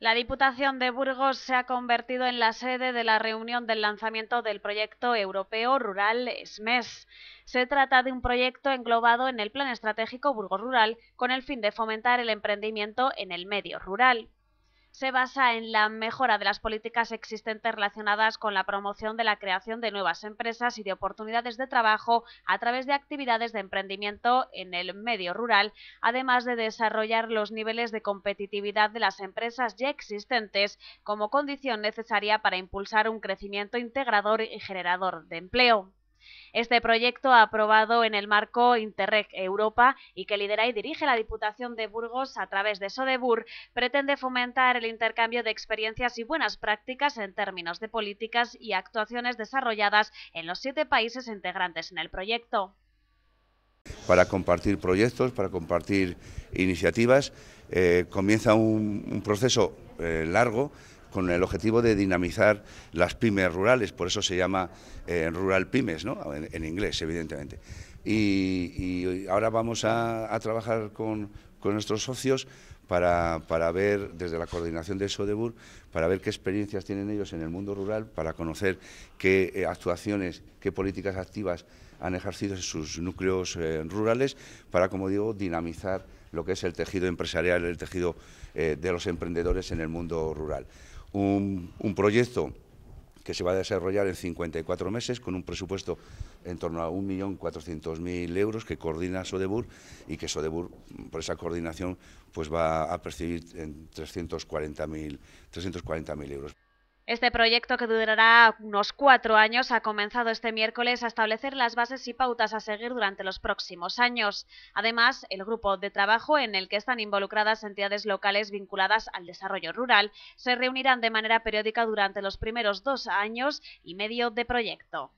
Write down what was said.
La Diputación de Burgos se ha convertido en la sede de la reunión del lanzamiento del proyecto europeo rural SMES. Se trata de un proyecto englobado en el Plan Estratégico Burgos Rural con el fin de fomentar el emprendimiento en el medio rural se basa en la mejora de las políticas existentes relacionadas con la promoción de la creación de nuevas empresas y de oportunidades de trabajo a través de actividades de emprendimiento en el medio rural, además de desarrollar los niveles de competitividad de las empresas ya existentes como condición necesaria para impulsar un crecimiento integrador y generador de empleo. Este proyecto, aprobado en el marco Interreg Europa y que lidera y dirige la Diputación de Burgos a través de Sodebur, pretende fomentar el intercambio de experiencias y buenas prácticas en términos de políticas y actuaciones desarrolladas en los siete países integrantes en el proyecto para compartir proyectos, para compartir iniciativas. Eh, comienza un, proceso eh, largo con el objetivo de dinamizar las pymes rurales, por eso se llama eh, Rural Pymes, ¿no? en, inglés, evidentemente. Y, ahora vamos a, trabajar con, nuestros socios para, ver, desde la coordinación de Sodebur, para ver qué experiencias tienen ellos en el mundo rural, para conocer qué eh, actuaciones, qué políticas activas han ejercido en sus núcleos eh, rurales, para, como digo, dinamizar lo que es el tejido empresarial, el tejido de los emprendedores en el mundo rural un, proyecto que se va a desarrollar en 54 meses con un presupuesto en torno a 1.400.000 euros que coordina Sodebur y que Sodebur, por esa coordinación, pues va a percibir en 340.000 340 euros. Este proyecto, que durará unos cuatro años, ha comenzado este miércoles a establecer las bases y pautas a seguir durante los próximos años. Además, el grupo de trabajo en el que están involucradas entidades locales vinculadas al desarrollo rural se reunirán de manera periódica durante los primeros dos años y medio de proyecto.